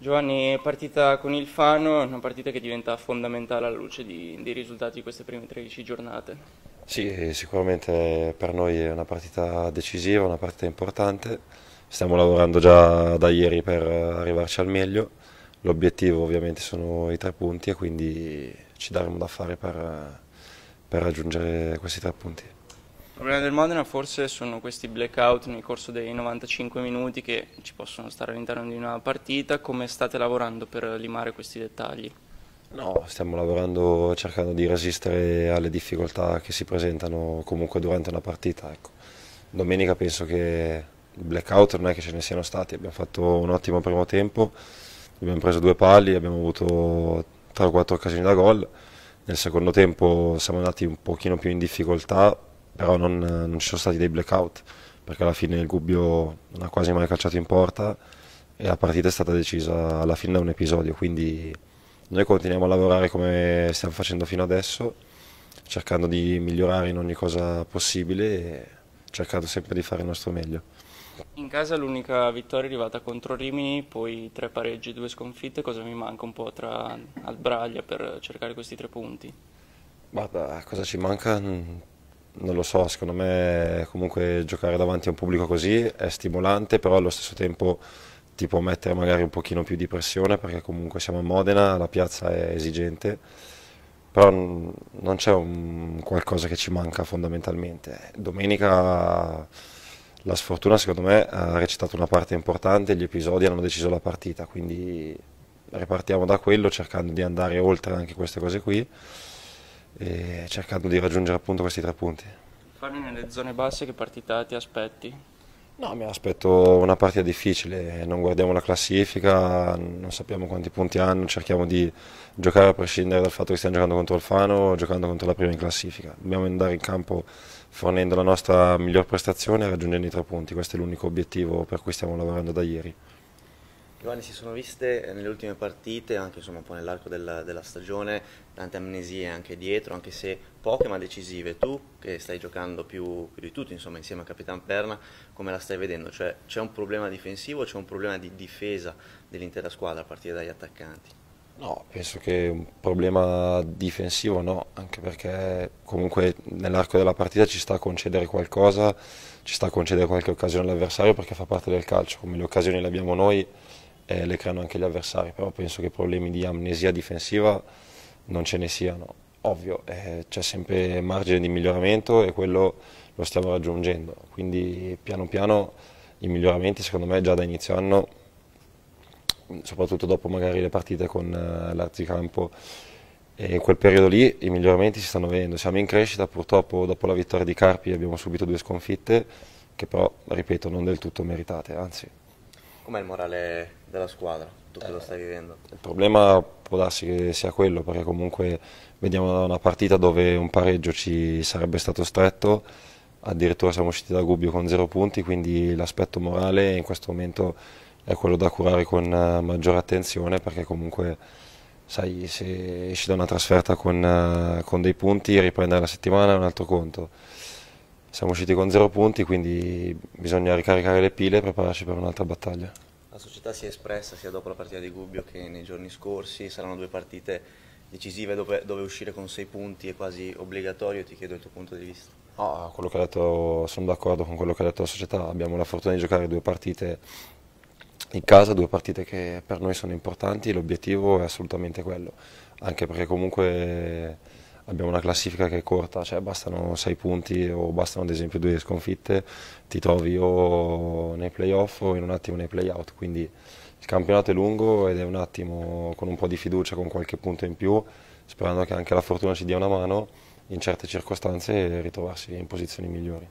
Giovanni, partita con il Fano, una partita che diventa fondamentale alla luce di, dei risultati di queste prime 13 giornate. Sì, eh, sicuramente per noi è una partita decisiva, una partita importante. Stiamo lavorando già da ieri per arrivarci al meglio. L'obiettivo ovviamente sono i tre punti e quindi ci daremo da fare per, per raggiungere questi tre punti. Il problema del Modena forse sono questi blackout nel corso dei 95 minuti che ci possono stare all'interno di una partita. Come state lavorando per limare questi dettagli? No, stiamo lavorando cercando di resistere alle difficoltà che si presentano comunque durante una partita. Ecco. Domenica penso che i blackout non è che ce ne siano stati, abbiamo fatto un ottimo primo tempo, abbiamo preso due pali, abbiamo avuto 3 o 4 occasioni da gol. Nel secondo tempo siamo andati un pochino più in difficoltà, però non, non, ci sono stati dei blackout perché alla fine il Gubbio non ha quasi mai calciato in porta e la partita è stata decisa alla fine da un episodio, quindi noi continuiamo a lavorare come stiamo facendo fino adesso, cercando di migliorare in ogni cosa possibile e cercando sempre di fare il nostro meglio. In casa l'unica vittoria è arrivata contro Rimini, poi tre pareggi, e due sconfitte, cosa mi manca un po' tra Albraglia per cercare questi tre punti? Guarda, cosa ci manca? Mm, non lo so, secondo me comunque giocare davanti a un pubblico così è stimolante, però allo stesso tempo ti può mettere magari un pochino più di pressione perché comunque siamo a Modena, la piazza è esigente, però non c'è un qualcosa che ci manca fondamentalmente. Domenica la sfortuna secondo me ha recitato una parte importante, gli episodi hanno deciso la partita, quindi ripartiamo da quello cercando di andare oltre anche queste cose qui e cercando di raggiungere appunto questi tre punti. Fanno nelle zone basse che partita ti aspetti? No, mi aspetto una partita difficile, non guardiamo la classifica, non sappiamo quanti punti hanno, cerchiamo di giocare a prescindere dal fatto che stiamo giocando contro il Fano o giocando contro la prima in classifica. Dobbiamo andare in campo fornendo la nostra miglior prestazione e raggiungendo i tre punti, questo è l'unico obiettivo per cui stiamo lavorando da ieri. Giovanni, si sono viste nelle ultime partite, anche insomma, un po' nell'arco della, della, stagione, tante amnesie anche dietro, anche se poche ma decisive. Tu, che stai giocando più, più di tutti, insomma, insieme a Capitan Perna, come la stai vedendo? Cioè, c'è un problema difensivo, o c'è un problema di difesa dell'intera squadra a partire dagli attaccanti? No, penso che un problema difensivo no, anche perché comunque nell'arco della partita ci sta a concedere qualcosa, ci sta a concedere qualche occasione all'avversario perché fa parte del calcio, come le occasioni le abbiamo noi eh, le creano anche gli avversari, però penso che problemi di amnesia difensiva non ce ne siano. Ovvio, eh, c'è sempre margine di miglioramento e quello lo stiamo raggiungendo, quindi piano piano i miglioramenti secondo me già da inizio anno, soprattutto dopo magari le partite con eh, l'Arzicampo, e in quel periodo lì i miglioramenti si stanno vedendo, siamo in crescita, purtroppo dopo la vittoria di Carpi abbiamo subito due sconfitte che però, ripeto, non del tutto meritate, anzi Com'è il morale della squadra? Tu cosa lo stai vivendo? Il problema può darsi che sia quello, perché comunque veniamo da una partita dove un pareggio ci sarebbe stato stretto, addirittura siamo usciti da Gubbio con zero punti, quindi l'aspetto morale in questo momento è quello da curare con eh, maggiore attenzione, perché comunque sai, se esci da una trasferta con, eh, con dei punti, riprendere la settimana è un altro conto siamo usciti con zero punti, quindi bisogna ricaricare le pile e prepararci per un'altra battaglia. La società si è espressa sia dopo la partita di Gubbio che nei giorni scorsi, saranno due partite decisive dove, dove uscire con sei punti è quasi obbligatorio, ti chiedo il tuo punto di vista. Ah, detto, sono d'accordo con quello che ha detto la società, abbiamo la fortuna di giocare due partite in casa, due partite che per noi sono importanti, l'obiettivo è assolutamente quello, anche perché comunque abbiamo una classifica che è corta, cioè bastano 6 punti o bastano ad esempio due sconfitte, ti trovi o nei playoff o in un attimo nei playout, quindi il campionato è lungo ed è un attimo con un po' di fiducia, con qualche punto in più, sperando che anche la fortuna ci dia una mano in certe circostanze e ritrovarsi in posizioni migliori.